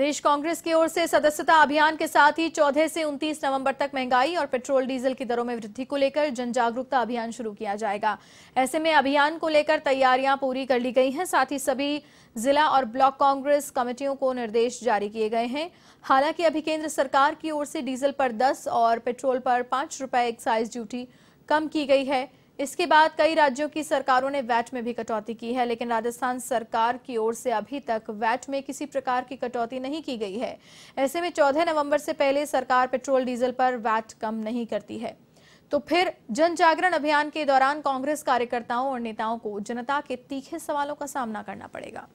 प्रदेश कांग्रेस की ओर से सदस्यता अभियान के साथ ही 14 से 29 नवंबर तक महंगाई और पेट्रोल डीजल की दरों में वृद्धि को लेकर जन जागरूकता अभियान शुरू किया जाएगा ऐसे में अभियान को लेकर तैयारियां पूरी कर ली गई हैं साथ ही सभी जिला और ब्लॉक कांग्रेस कमेटियों को निर्देश जारी किए गए हैं हालांकि अभी केंद्र सरकार की ओर से डीजल पर दस और पेट्रोल पर पांच रूपये एक्साइज ड्यूटी कम की गई है इसके बाद कई राज्यों की सरकारों ने वैट में भी कटौती की है लेकिन राजस्थान सरकार की ओर से अभी तक वैट में किसी प्रकार की कटौती नहीं की गई है ऐसे में चौदह नवम्बर से पहले सरकार पेट्रोल डीजल पर वैट कम नहीं करती है तो फिर जन जागरण अभियान के दौरान कांग्रेस कार्यकर्ताओं और नेताओं को जनता के तीखे सवालों का सामना करना पड़ेगा